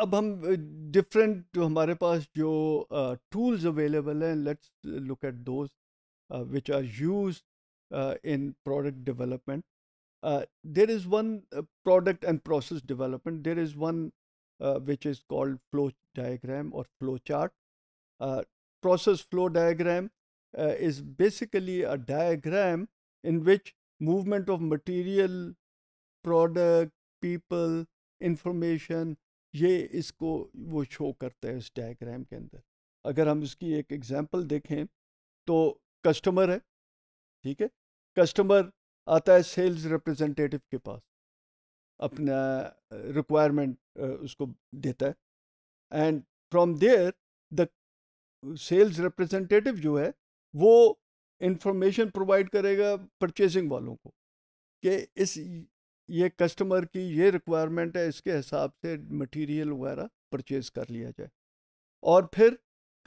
अब हम डिफरेंट जो हमारे पास जो टूल्स अवेलेबल हैं let's look at those which are use in there is one product and process development. There is one which is called flow diagram or flow chart. process flow diagram is basically a diagram in which movement of material, product, people, information, ये इसको वो show करता है इस diagram के अंदर अगर हम इसकी एक एग्जांपल देखें तो कस्टमर है ठीक है कस्टमर आता है सेल्स रिप्रेजेंटेटिव के पास अपना रिक्वायरमेंट उसको देता है and from there the sales representative जो है वो इंफॉर्मेशन प्रोवाइड करेगा परचेजिंग वालों को कि इस ये कस्टमर की ये रिक्वायरमेंट है इसके हिसाब से मटेरियल वगैरह परचेज कर लिया जाए और फिर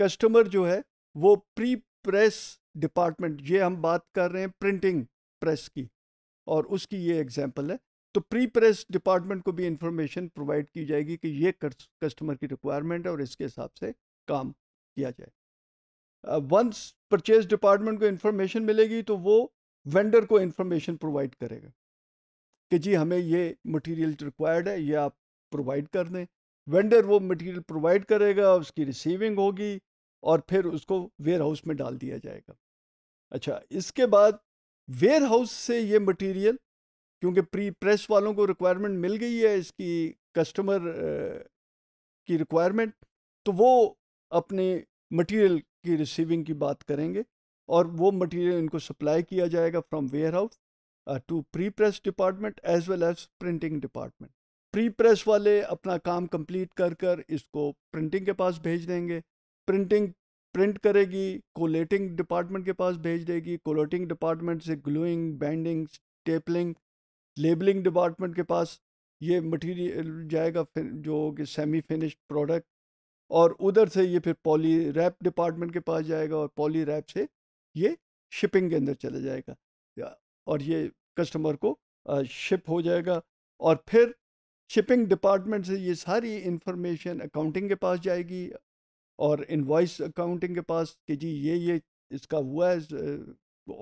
कस्टमर जो है वो प्री प्रेस डिपार्टमेंट ये हम बात कर रहे हैं प्रिंटिंग प्रेस की और उसकी ये एग्जांपल है तो प्री प्रेस डिपार्टमेंट को भी इंफॉर्मेशन प्रोवाइड की जाएगी कि ये कस्टमर की रिक्वायरमेंट है और इसके हिसाब से काम किया जाए वंस परचेज डिपार्टमेंट को इन्फॉर्मेशन मिलेगी तो वो वेंडर को इन्फॉर्मेशन प्रोवाइड करेगा कि जी हमें ये मटेरियल रिक्वायर्ड है ये आप प्रोवाइड कर दें वेंडर वो मटेरियल प्रोवाइड करेगा उसकी रिसीविंग होगी और फिर उसको वेयर हाउस में डाल दिया जाएगा अच्छा इसके बाद वेयर हाउस से ये मटेरियल क्योंकि प्री प्रेस वालों को रिक्वायरमेंट मिल गई है इसकी कस्टमर की रिक्वायरमेंट तो वो अपने मटेरियल की रिसीविंग की बात करेंगे और वो मटेरियल इनको सप्लाई किया जाएगा from warehouse uh, to pre-press department as well as printing department. Pre-press वाले अपना काम complete कर कर इसको printing के पास भेज देंगे printing प्रिंट करेगी कोलेटिंग डिपार्टमेंट के पास भेज देगी कोलेटिंग डिपार्टमेंट से gluing banding stapling labelling department के पास ये मटेरियल जाएगा फिर जो कि सेमी फिनिश्ड प्रोडक्ट और उधर से ये फिर पॉली रैप डिपार्टमेंट के पास जाएगा और पॉली रैप से ये शिपिंग के अंदर चला जाएगा और ये कस्टमर को शिप हो जाएगा और फिर शिपिंग डिपार्टमेंट से ये सारी इन्फॉर्मेशन अकाउंटिंग के पास जाएगी और इनवॉइस अकाउंटिंग के पास कि जी ये ये इसका हुआ है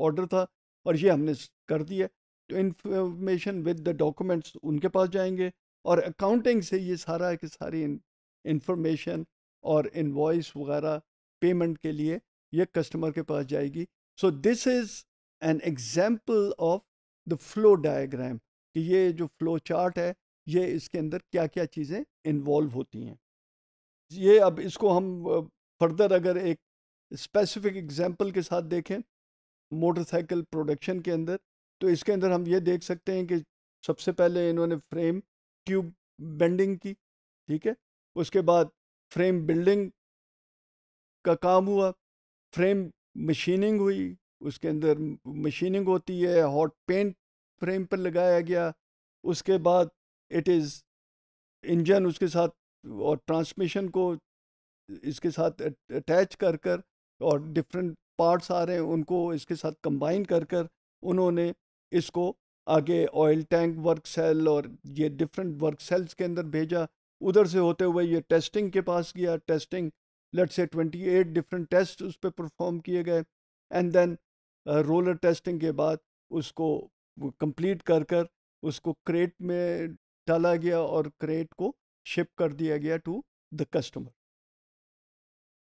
ऑर्डर था और ये हमने कर दिया तो इंफॉर्मेशन विद द डॉक्यूमेंट्स उनके पास जाएंगे और अकाउंटिंग से ये सारा कि सारी इन्फॉर्मेशन और इन्वॉइस वगैरह पेमेंट के लिए ये कस्टमर के पास जाएगी so this is an example of the flow diagram कि ये जो फ्लो चार्ट है ये इसके अंदर क्या क्या चीज़ें इन्वॉल्व होती हैं ये अब इसको हम फर्दर अगर एक स्पेसिफिक एग्जाम्पल के साथ देखें मोटरसाइकिल प्रोडक्शन के अंदर तो इसके अंदर हम ये देख सकते हैं कि सबसे पहले इन्होंने फ्रेम ट्यूब बेंडिंग की ठीक है उसके बाद फ्रेम बिल्डिंग का काम हुआ फ्रेम मशीनिंग हुई उसके अंदर मशीनिंग होती है हॉट पेंट फ्रेम पर लगाया गया उसके बाद इट इज़ इंजन उसके साथ और ट्रांसमिशन को इसके साथ अटैच कर कर और डिफरेंट पार्ट्स आ रहे हैं उनको इसके साथ कंबाइन कर कर उन्होंने इसको आगे ऑयल टैंक वर्क सेल और ये डिफरेंट वर्क सेल्स के अंदर भेजा उधर से होते हुए ये टेस्टिंग के पास गया टेस्टिंग लेट से 28 डिफरेंट टेस्ट उस पर परफॉर्म किए गए एंड देन रोलर टेस्टिंग के बाद उसको कंप्लीट कर कर उसको क्रेट में डाला गया और क्रेट को शिप कर दिया गया टू द कस्टमर